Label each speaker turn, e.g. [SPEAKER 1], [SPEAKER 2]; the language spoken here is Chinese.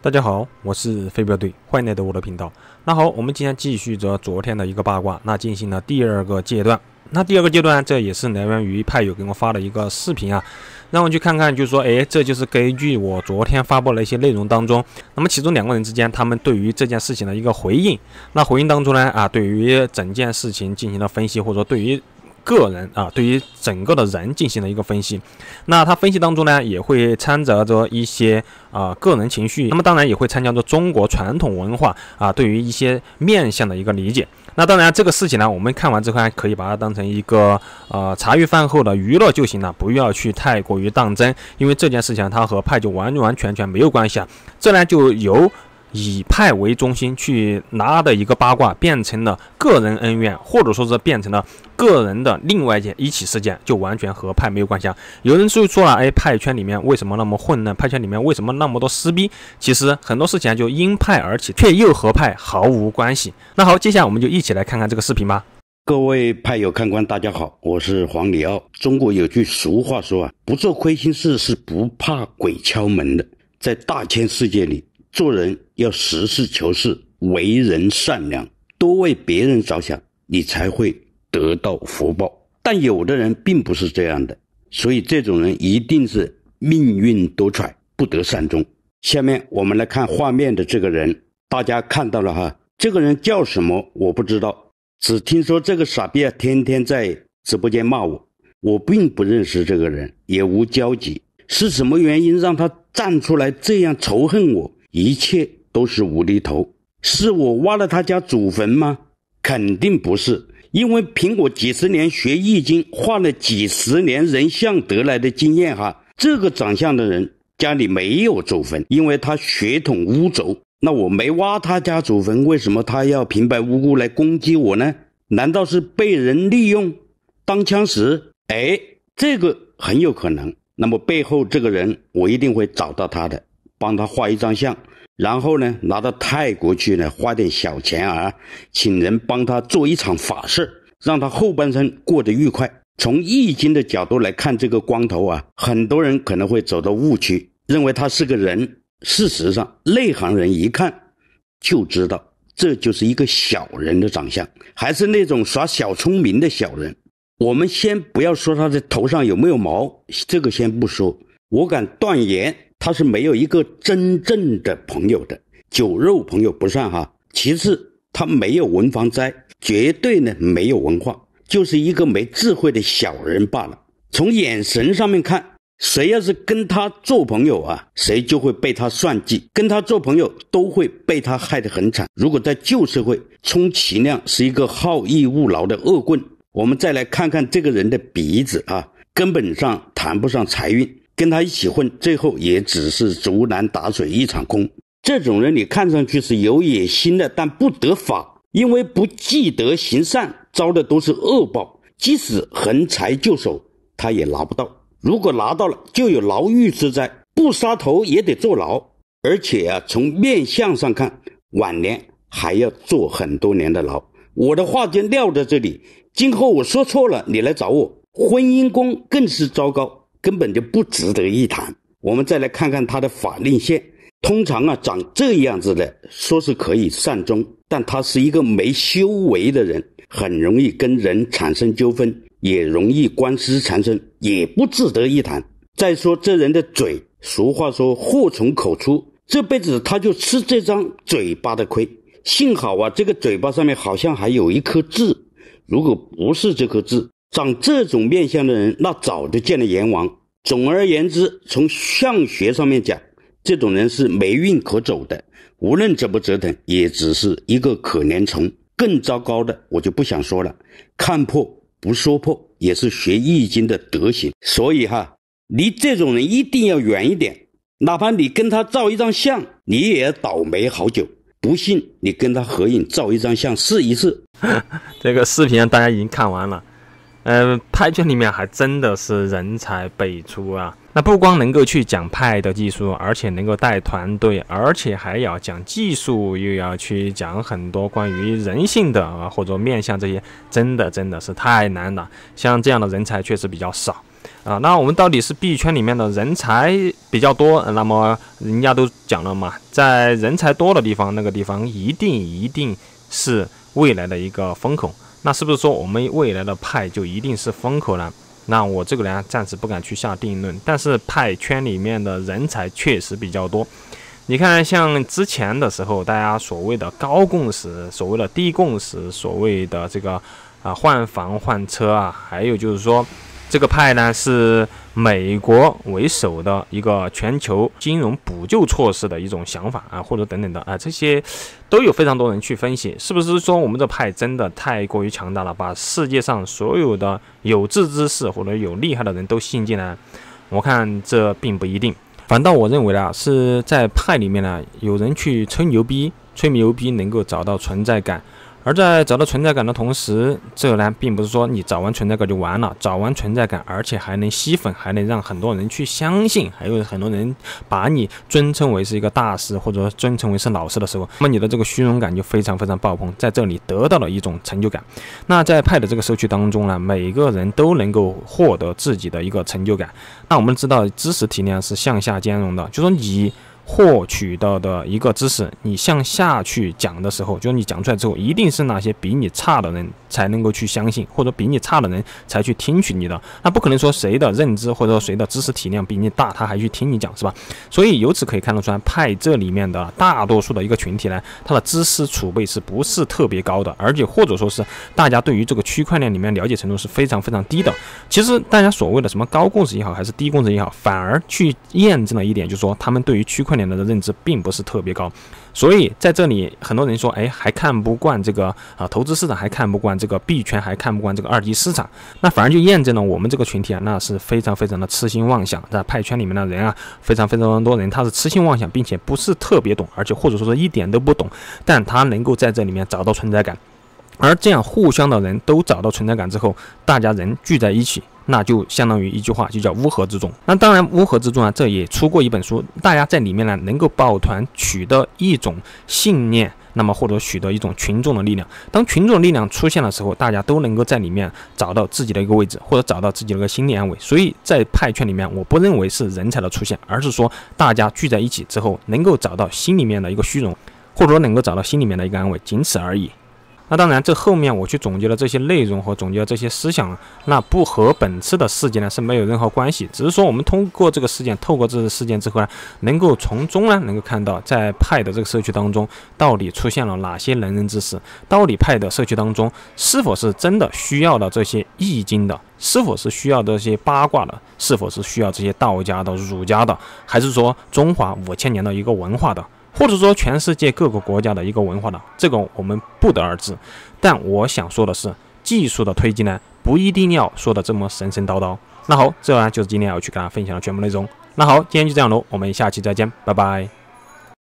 [SPEAKER 1] 大家好，我是飞镖队，欢迎来到我的频道。那好，我们今天继续着昨天的一个八卦，那进行了第二个阶段。那第二个阶段，这也是来源于派友给我发的一个视频啊，让我去看看，就是说，哎，这就是根据我昨天发布的一些内容当中，那么其中两个人之间，他们对于这件事情的一个回应。那回应当中呢，啊，对于整件事情进行了分析，或者说对于。个人啊，对于整个的人进行了一个分析，那他分析当中呢，也会掺杂着一些啊个人情绪，那么当然也会掺加着中国传统文化啊对于一些面相的一个理解。那当然这个事情呢，我们看完之后还可以把它当成一个呃茶余饭后的娱乐就行了，不要去太过于当真，因为这件事情它和派就完完全全没有关系啊，这呢就由。以派为中心去拿的一个八卦，变成了个人恩怨，或者说是变成了个人的另外一件一起事件，就完全和派没有关系。啊。有人就说了：“哎，派圈里面为什么那么混乱？派圈里面为什么那么多撕逼？”其实很多事情就因派而起，却又和派毫无关系。那好，接下来我们
[SPEAKER 2] 就一起来看看这个视频吧。各位派友看官，大家好，我是黄里奥。中国有句俗话，说啊，不做亏心事，是不怕鬼敲门的。在大千世界里。做人要实事求是，为人善良，多为别人着想，你才会得到福报。但有的人并不是这样的，所以这种人一定是命运多舛，不得善终。下面我们来看画面的这个人，大家看到了哈？这个人叫什么？我不知道，只听说这个傻逼啊，天天在直播间骂我，我并不认识这个人，也无交集。是什么原因让他站出来这样仇恨我？一切都是无厘头，是我挖了他家祖坟吗？肯定不是，因为凭我几十年学易经、画了几十年人像得来的经验，哈，这个长相的人家里没有祖坟，因为他血统污浊。那我没挖他家祖坟，为什么他要平白无故来攻击我呢？难道是被人利用当枪使？哎，这个很有可能。那么背后这个人，我一定会找到他的。帮他画一张像，然后呢拿到泰国去呢，花点小钱啊，请人帮他做一场法事，让他后半生过得愉快。从易经的角度来看，这个光头啊，很多人可能会走到误区，认为他是个人。事实上，内行人一看就知道，这就是一个小人的长相，还是那种耍小聪明的小人。我们先不要说他的头上有没有毛，这个先不说，我敢断言。他是没有一个真正的朋友的，酒肉朋友不算哈。其次，他没有文房斋，绝对呢没有文化，就是一个没智慧的小人罢了。从眼神上面看，谁要是跟他做朋友啊，谁就会被他算计；跟他做朋友都会被他害得很惨。如果在旧社会，充其量是一个好逸恶劳的恶棍。我们再来看看这个人的鼻子啊，根本上谈不上财运。跟他一起混，最后也只是竹篮打水一场空。这种人你看上去是有野心的，但不得法，因为不积德行善，遭的都是恶报。即使横财就手，他也拿不到；如果拿到了，就有牢狱之灾，不杀头也得坐牢。而且啊，从面相上看，晚年还要坐很多年的牢。我的话就撂在这里，今后我说错了，你来找我。婚姻宫更是糟糕。根本就不值得一谈。我们再来看看他的法令线，通常啊长这样子的，说是可以善终，但他是一个没修为的人，很容易跟人产生纠纷，也容易官司缠身，也不值得一谈。再说这人的嘴，俗话说祸从口出，这辈子他就吃这张嘴巴的亏。幸好啊，这个嘴巴上面好像还有一颗痣，如果不是这颗痣，长这种面相的人，那早就见了阎王。总而言之，从相学上面讲，这种人是霉运可走的，无论怎么折腾，也只是一个可怜虫。更糟糕的，我就不想说了。看破不说破，也是学《易经》的德行。所以哈，离这种人一定要远一点，哪怕你跟他照一张相，你也倒霉好久。不信你跟他合影照一张相试一试。
[SPEAKER 1] 这个视频大家已经看完了。呃，派圈里面还真的是人才辈出啊！那不光能够去讲派的技术，而且能够带团队，而且还要讲技术，又要去讲很多关于人性的啊，或者面向这些，真的真的是太难了。像这样的人才确实比较少啊。那我们到底是币圈里面的人才比较多？那么人家都讲了嘛，在人才多的地方，那个地方一定一定是未来的一个风口。那是不是说我们未来的派就一定是风口呢？那我这个呢，暂时不敢去下定论。但是派圈里面的人才确实比较多。你看，像之前的时候，大家所谓的高共识，所谓的低共识，所谓的这个啊换房换车啊，还有就是说。这个派呢，是美国为首的一个全球金融补救措施的一种想法啊，或者等等的啊，这些都有非常多人去分析，是不是说我们这派真的太过于强大了，把世界上所有的有志之士或者有厉害的人都吸引进来？我看这并不一定，反倒我认为啊，是在派里面呢，有人去吹牛逼，吹牛逼能够找到存在感。而在找到存在感的同时，这呢并不是说你找完存在感就完了，找完存在感，而且还能吸粉，还能让很多人去相信，还有很多人把你尊称为是一个大师，或者说尊称为是老师的时候，那么你的这个虚荣感就非常非常爆棚，在这里得到了一种成就感。那在派的这个社区当中呢，每个人都能够获得自己的一个成就感。那我们知道知识体量是向下兼容的，就说你。获取到的一个知识，你向下去讲的时候，就是你讲出来之后，一定是那些比你差的人。才能够去相信，或者比你差的人才去听取你的，那不可能说谁的认知或者说谁的知识体量比你大，他还去听你讲是吧？所以由此可以看得出来，派这里面的大多数的一个群体呢，他的知识储备是不是特别高的，而且或者说是大家对于这个区块链里面了解程度是非常非常低的。其实大家所谓的什么高共识也好，还是低共识也好，反而去验证了一点，就是说他们对于区块链的认知并不是特别高。所以在这里，很多人说，哎，还看不惯这个啊，投资市场还看不惯这个币圈，还看不惯这个二级市场，那反而就验证了我们这个群体啊，那是非常非常的痴心妄想。在派圈里面的人啊，非常非常多人，他是痴心妄想，并且不是特别懂，而且或者说是一点都不懂，但他能够在这里面找到存在感。而这样互相的人都找到存在感之后，大家人聚在一起，那就相当于一句话，就叫乌合之众。那当然，乌合之众啊，这也出过一本书。大家在里面呢，能够抱团取得一种信念，那么获得许多一种群众的力量。当群众力量出现的时候，大家都能够在里面找到自己的一个位置，或者找到自己的一个心理安慰。所以在派圈里面，我不认为是人才的出现，而是说大家聚在一起之后，能够找到心里面的一个虚荣，或者说能够找到心里面的一个安慰，仅此而已。那当然，这后面我去总结了这些内容和总结了这些思想，那不和本次的事件呢是没有任何关系，只是说我们通过这个事件，透过这个事件之后呢，能够从中呢能够看到，在派的这个社区当中，到底出现了哪些能人之士？到底派的社区当中是否是真的需要的这些易经的？是否是需要这些八卦的？是否是需要这些道家的、儒家的，还是说中华五千年的一个文化的？或者说全世界各个国家的一个文化呢？这个我们不得而知，但我想说的是，技术的推进呢，不一定要说的这么神神叨叨。那好，这呢就是今天要去跟大家分享的全部内容。那好，今天就这样喽，我们下期再见，拜拜。